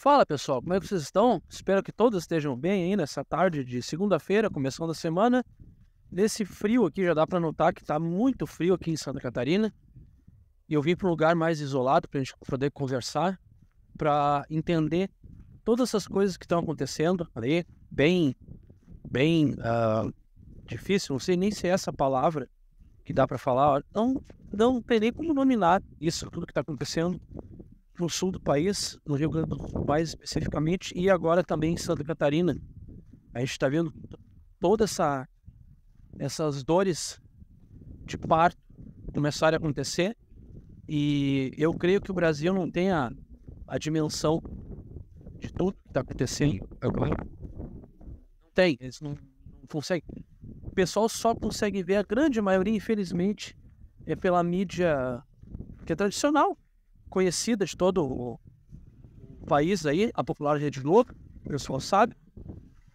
Fala pessoal, como é que vocês estão? Espero que todos estejam bem aí nessa tarde de segunda-feira, começando a semana. Nesse frio aqui já dá para notar que está muito frio aqui em Santa Catarina. E eu vim para um lugar mais isolado para a gente poder conversar, para entender todas essas coisas que estão acontecendo ali, bem, bem uh, difícil. Não sei nem se é essa palavra que dá para falar. Não, não tem nem como nominar isso, tudo que está acontecendo no sul do país, no Rio Grande do Sul mais especificamente, e agora também em Santa Catarina. A gente está vendo toda essa essas dores de parto começarem a acontecer e eu creio que o Brasil não tem a, a dimensão de tudo que está acontecendo agora. Não tem, eles não, não conseguem. O pessoal só consegue ver, a grande maioria, infelizmente, é pela mídia que é tradicional, conhecida de todo o país aí, a popular Rede Globo, o pessoal sabe.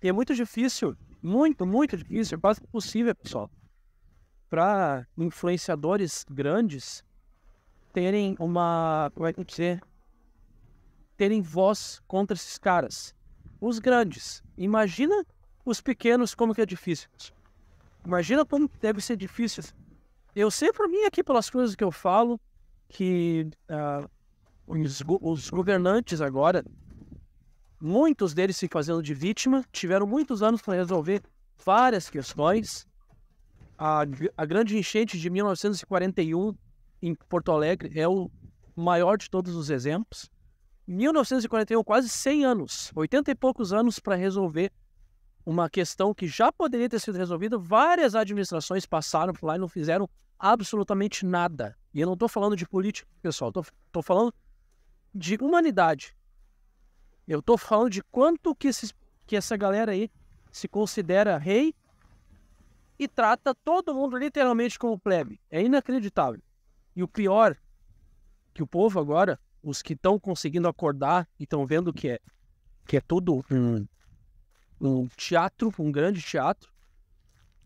E é muito difícil, muito, muito difícil, é quase impossível, pessoal, para influenciadores grandes terem uma, como é que dizer, terem voz contra esses caras. Os grandes. Imagina os pequenos como que é difícil. Imagina como deve ser difícil. Eu sei por mim aqui pelas coisas que eu falo, que uh, os, os governantes agora, muitos deles se fazendo de vítima, tiveram muitos anos para resolver várias questões. A, a grande enchente de 1941 em Porto Alegre é o maior de todos os exemplos. 1941, quase 100 anos, 80 e poucos anos para resolver uma questão que já poderia ter sido resolvida. Várias administrações passaram por lá e não fizeram absolutamente nada. E eu não estou falando de política, pessoal, estou falando de humanidade. Eu estou falando de quanto que, esses, que essa galera aí se considera rei e trata todo mundo literalmente como plebe. É inacreditável. E o pior, que o povo agora, os que estão conseguindo acordar e estão vendo que é, que é tudo um, um teatro, um grande teatro,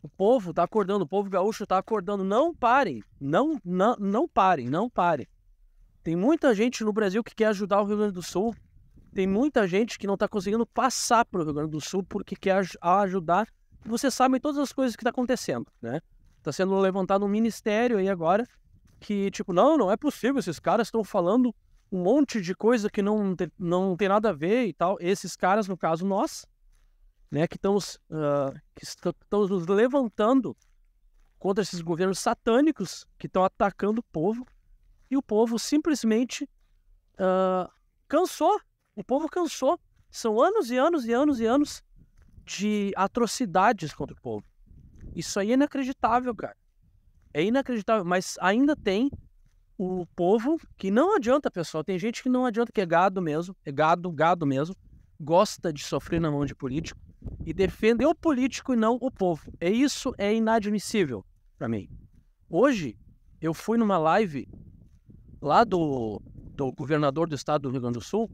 o povo tá acordando, o povo gaúcho tá acordando. Não parem, não, não, não parem, não parem. Tem muita gente no Brasil que quer ajudar o Rio Grande do Sul. Tem muita gente que não tá conseguindo passar pro Rio Grande do Sul porque quer ajudar. Vocês sabem todas as coisas que tá acontecendo, né? Tá sendo levantado um ministério aí agora que, tipo, não, não é possível, esses caras estão falando um monte de coisa que não, te, não tem nada a ver e tal. Esses caras, no caso, nós, né, que estamos, uh, que estamos nos levantando contra esses governos satânicos que estão atacando o povo e o povo simplesmente uh, cansou. O povo cansou. São anos e anos e anos e anos de atrocidades contra o povo. Isso aí é inacreditável, cara. É inacreditável, mas ainda tem o povo que não adianta, pessoal. Tem gente que não adianta, que é gado mesmo, é gado, gado mesmo, gosta de sofrer na mão de político e defendem o político e não o povo. É isso é inadmissível para mim. Hoje eu fui numa live lá do, do governador do estado do Rio Grande do Sul,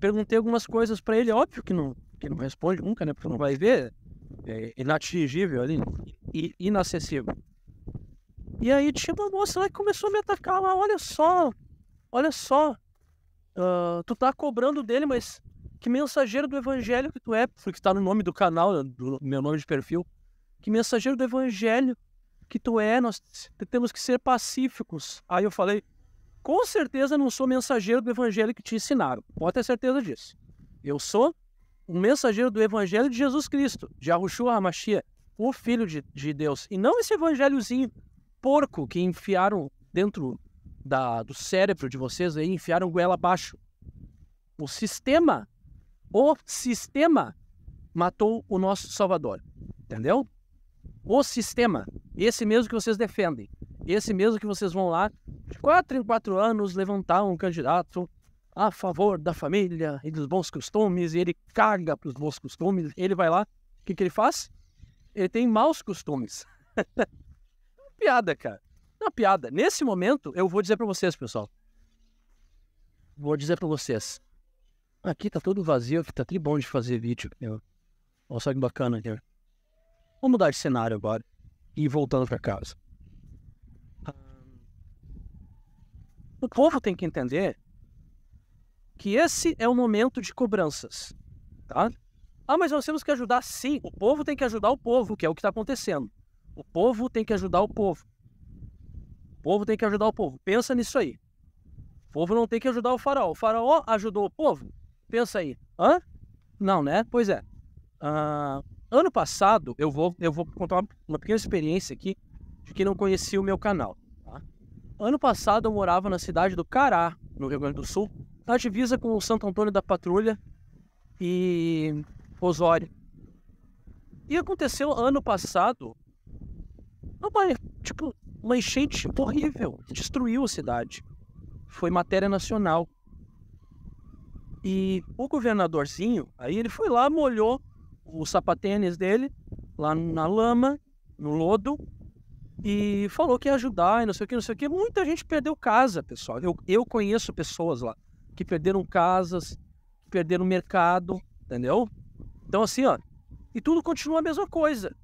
perguntei algumas coisas para ele, óbvio que não que não responde nunca, né? Porque não vai ver, é inatingível ali, e inacessível. E aí tinha uma moça lá que começou a me atacar lá, olha só, olha só, uh, tu tá cobrando dele, mas que mensageiro do evangelho que tu é, porque tá no nome do canal, né, do meu nome de perfil. Que mensageiro do evangelho que tu é, nós temos que ser pacíficos. Aí eu falei, com certeza não sou mensageiro do evangelho que te ensinaram. Pode ter certeza disso. Eu sou um mensageiro do evangelho de Jesus Cristo, de Arushua Hamashia, o Filho de, de Deus. E não esse evangelhozinho porco que enfiaram dentro da, do cérebro de vocês aí, enfiaram goela abaixo. O sistema o sistema matou o nosso Salvador. Entendeu? O sistema, esse mesmo que vocês defendem, esse mesmo que vocês vão lá, de quatro em quatro anos, levantar um candidato a favor da família e dos bons costumes, e ele caga para os bons costumes, ele vai lá, o que, que ele faz? Ele tem maus costumes. piada, cara. Uma piada. Nesse momento, eu vou dizer para vocês, pessoal. Vou dizer para vocês. Aqui tá tudo vazio, aqui tá tudo bom de fazer vídeo. Meu. Olha só que bacana aqui. Vamos mudar de cenário agora e voltando para casa. Ah, o povo tem que entender que esse é o momento de cobranças, tá? Ah, mas nós temos que ajudar sim. O povo tem que ajudar o povo, que é o que está acontecendo. O povo tem que ajudar o povo. O povo tem que ajudar o povo. Pensa nisso aí. O povo não tem que ajudar o faraó. O faraó ajudou o povo? Pensa aí. Hã? Não, né? Pois é. Uh, ano passado, eu vou, eu vou contar uma, uma, pequena experiência aqui de quem não conhecia o meu canal. Tá? Ano passado, eu morava na cidade do Cará, no Rio Grande do Sul, na divisa com o Santo Antônio da Patrulha e Osório. E aconteceu ano passado uma, tipo, uma enchente horrível. Destruiu a cidade. Foi matéria nacional. E o governadorzinho, aí ele foi lá, molhou o sapatênis dele lá na lama, no lodo, e falou que ia ajudar e não sei o que, não sei o que. Muita gente perdeu casa, pessoal. Eu, eu conheço pessoas lá que perderam casas, que perderam mercado, entendeu? Então, assim, ó, e tudo continua a mesma coisa.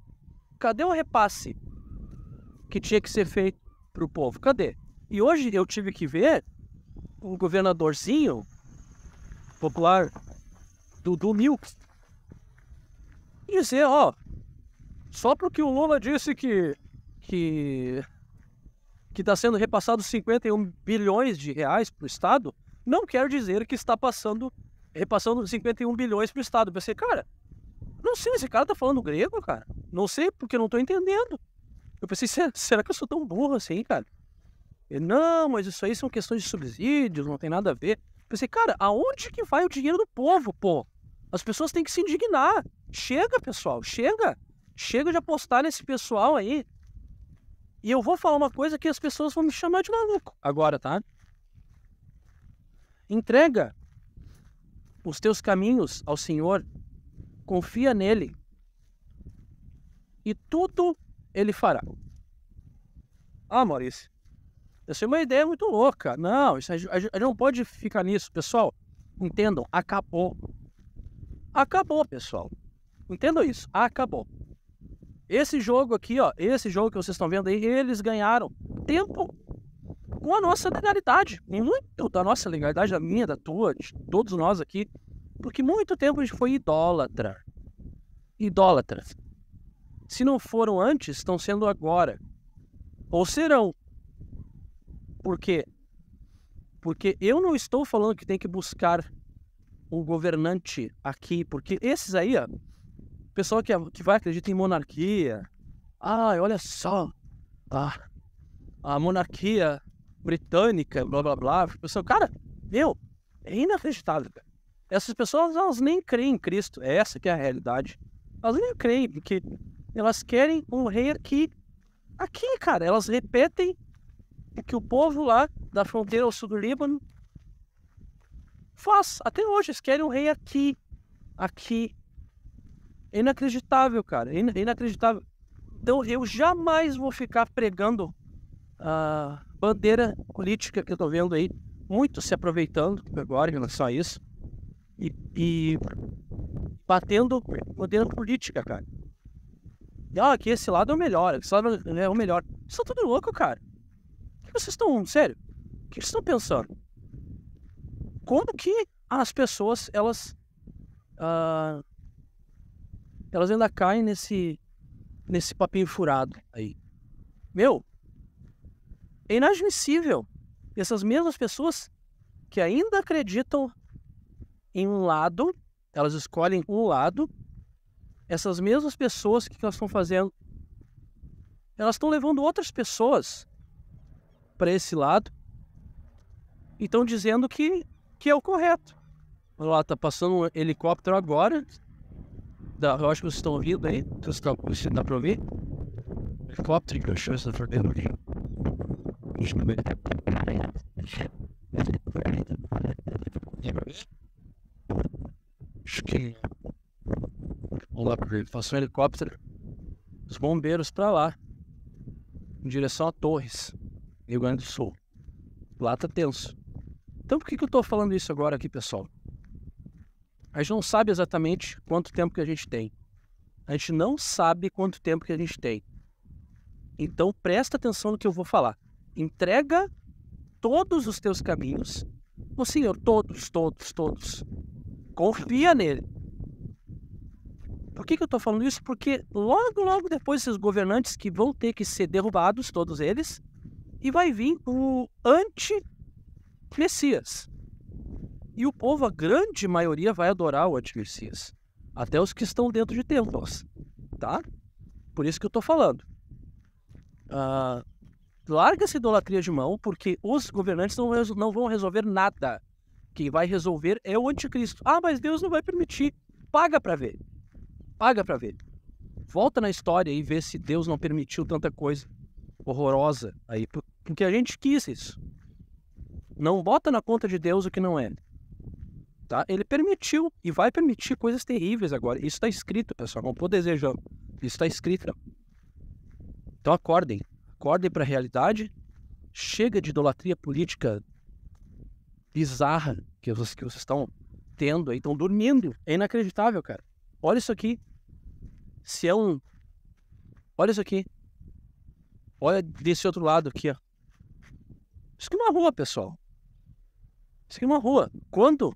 Cadê o repasse que tinha que ser feito para o povo? Cadê? E hoje eu tive que ver o governadorzinho popular do, do Milk dizer, ó, só porque o Lula disse que que que está sendo repassado 51 bilhões de reais para o Estado, não quer dizer que está passando repassando 51 bilhões para o Estado. pensei, cara, não sei, esse cara está falando grego, cara. Não sei, porque não estou entendendo. Eu pensei, será que eu sou tão burro assim, cara? Ele, não, mas isso aí são questões de subsídios, não tem nada a ver. Pensei, cara, aonde que vai o dinheiro do povo, pô? As pessoas têm que se indignar. Chega, pessoal, chega. Chega de apostar nesse pessoal aí. E eu vou falar uma coisa que as pessoas vão me chamar de maluco agora, tá? Entrega os teus caminhos ao Senhor, confia nele, e tudo ele fará. Ah, Maurício, essa é uma ideia muito louca. Não, isso, a, gente, a gente não pode ficar nisso, pessoal. Entendam, acabou. Acabou, pessoal. Entendam isso, acabou. Esse jogo aqui, ó, esse jogo que vocês estão vendo aí, eles ganharam tempo com a nossa legalidade. E muito da nossa legalidade, da minha, da tua, de todos nós aqui. Porque muito tempo a gente foi idólatra. Idólatra. Se não foram antes, estão sendo agora. Ou serão. Por quê? Porque eu não estou falando que tem que buscar um governante aqui, porque esses aí, ó, pessoal que, é, que vai acreditar em monarquia, ai, olha só, a, a monarquia britânica, blá blá blá, pessoal, cara, meu, é inacreditável, Essas pessoas, elas nem creem em Cristo, é essa que é a realidade. Elas nem creem, porque elas querem um rei aqui, aqui, cara, elas repetem o que o povo lá da fronteira ao sul do Líbano faz. Até hoje, eles querem um rei aqui. Aqui. É inacreditável, cara. inacreditável. Então, eu jamais vou ficar pregando a bandeira política que eu tô vendo aí. Muito se aproveitando agora em relação a isso. E, e batendo bandeira política, cara. Ah, aqui esse lado é o melhor. Esse lado é o melhor. Isso é tudo louco, cara. Vocês estão, sério, o que vocês estão pensando? Como que as pessoas, elas, uh, elas ainda caem nesse, nesse papinho furado aí? Meu, é inadmissível essas mesmas pessoas que ainda acreditam em um lado, elas escolhem um lado, essas mesmas pessoas que elas estão fazendo, elas estão levando outras pessoas para esse lado e estão dizendo que, que é o correto. Olha lá, tá passando um helicóptero agora. Da, eu acho que vocês estão ouvindo aí. Vocês estão você dá para ouvir? Helicóptero que eu acho essa fazendo aqui. Acho que. Vamos lá, passou um helicóptero. Os bombeiros para lá. Em direção a Torres. Rio Grande do Sul. Lá tá tenso. Então por que, que eu tô falando isso agora aqui, pessoal? A gente não sabe exatamente quanto tempo que a gente tem. A gente não sabe quanto tempo que a gente tem. Então presta atenção no que eu vou falar. Entrega todos os teus caminhos no Senhor, todos, todos, todos. Confia nele. Por que, que eu estou falando isso? Porque logo, logo depois, esses governantes que vão ter que ser derrubados, todos eles, e vai vir o anti-Messias. E o povo, a grande maioria, vai adorar o anti-Messias. Até os que estão dentro de templos, tá? Por isso que eu estou falando. Uh, larga essa idolatria de mão, porque os governantes não, não vão resolver nada. Quem vai resolver é o anticristo. Ah, mas Deus não vai permitir. Paga para ver. Paga para ver. Volta na história e vê se Deus não permitiu tanta coisa horrorosa aí porque a gente quis isso. Não bota na conta de Deus o que não é. Tá? Ele permitiu e vai permitir coisas terríveis agora. Isso está escrito, pessoal. Não estou desejando. Isso está escrito. Então acordem. Acordem para a realidade. Chega de idolatria política bizarra que vocês, que vocês estão tendo aí. Estão dormindo. É inacreditável, cara. Olha isso aqui. Se é um. Olha isso aqui. Olha desse outro lado aqui, ó. Isso aqui é uma rua, pessoal. Isso aqui é uma rua. Quando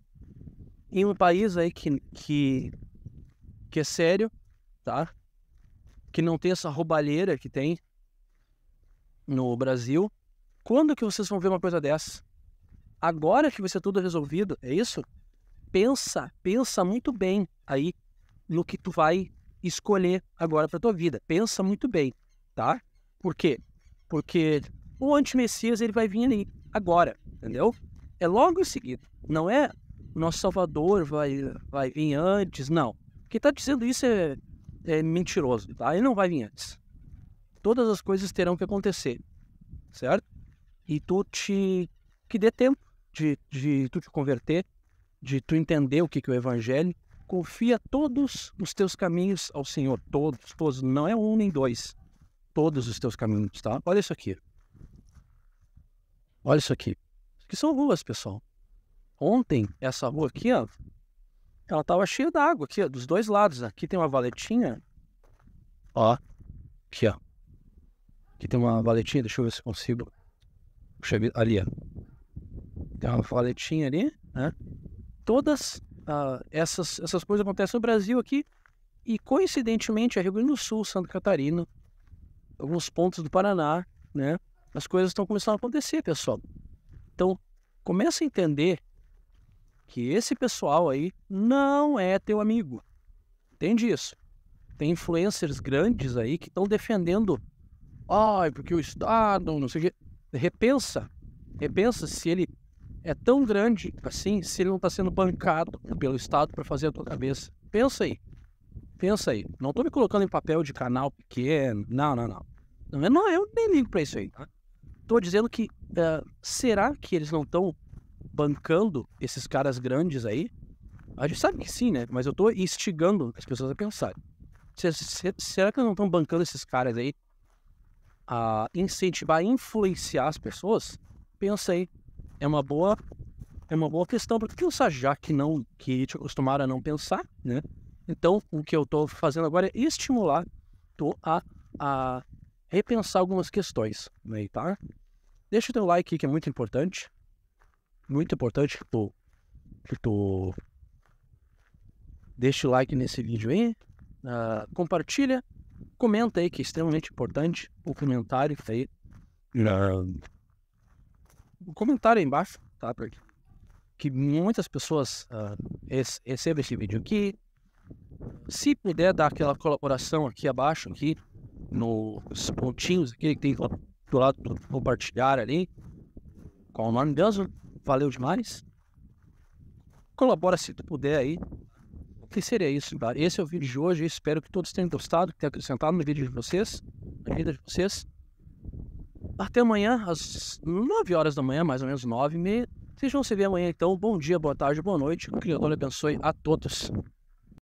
em um país aí que, que, que é sério, tá? Que não tem essa roubalheira que tem no Brasil, quando que vocês vão ver uma coisa dessa? Agora que vai ser tudo resolvido, é isso? Pensa, pensa muito bem aí no que tu vai escolher agora para tua vida. Pensa muito bem, tá? Por quê? Porque o anti-messias ele vai vir ali, agora, entendeu? É logo em seguida. Não é o nosso Salvador vai, vai vir antes, não. Quem está dizendo isso é, é mentiroso, tá? Ele não vai vir antes. Todas as coisas terão que acontecer, certo? E tu te. que dê tempo de, de tu te converter, de tu entender o que, que é o evangelho. Confia todos os teus caminhos ao Senhor, todos, todos, não é um nem dois, todos os teus caminhos, tá? Olha isso aqui. Olha isso aqui. Isso aqui são ruas, pessoal. Ontem, essa rua aqui, ó, ela tava cheia d'água aqui, ó, dos dois lados. Aqui tem uma valetinha. Ó. Aqui, ó. Aqui tem uma valetinha, deixa eu ver se consigo. Puxa vida, ali, ó. Tem uma valetinha ali, né? Todas uh, essas, essas coisas acontecem no Brasil aqui. E coincidentemente, é Rio Grande do Sul, Santa Catarina, alguns pontos do Paraná, né? as coisas estão começando a acontecer, pessoal. Então, começa a entender que esse pessoal aí não é teu amigo. Entende isso? Tem influencers grandes aí que estão defendendo, ai, ah, porque o Estado, não sei o quê. Repensa, repensa se ele é tão grande assim, se ele não está sendo bancado pelo Estado para fazer a tua cabeça. Pensa aí, pensa aí. Não estou me colocando em papel de canal pequeno, não, não, não. Eu não, é, é, eu nem ligo para isso aí. Tá? Tô dizendo que uh, será que eles não estão bancando esses caras grandes aí? A gente sabe que sim, né? Mas eu tô instigando as pessoas a pensar. Será que não estão bancando esses caras aí a incentivar, a influenciar as pessoas? Pensei, é uma boa, é uma boa questão. porque que pensar já que não, que te acostumaram a não pensar, né? Então, o que eu tô fazendo agora é estimular tô a, a repensar algumas questões aí, né, tá? Deixa o teu like que é muito importante. Muito importante que tu, que tu deixa o like nesse vídeo aí. Uh, compartilha, comenta aí que é extremamente importante o comentário tá aí. o comentário aí embaixo, tá? Porque que muitas pessoas uh, ah, recebem esse vídeo aqui. Se puder dar aquela colaboração aqui abaixo aqui, nos pontinhos aqui que tem do lado do compartilhar ali. Qual o nome mesmo? Valeu demais. Colabora se tu puder aí. O que seria isso, cara? Esse é o vídeo de hoje. Eu espero que todos tenham gostado, que tenham acrescentado no vídeo de vocês, na vida de vocês. Até amanhã, às 9 horas da manhã, mais ou menos 9 e meia. Vocês vão se ver amanhã, então. Bom dia, boa tarde, boa noite. O Criador abençoe a todos.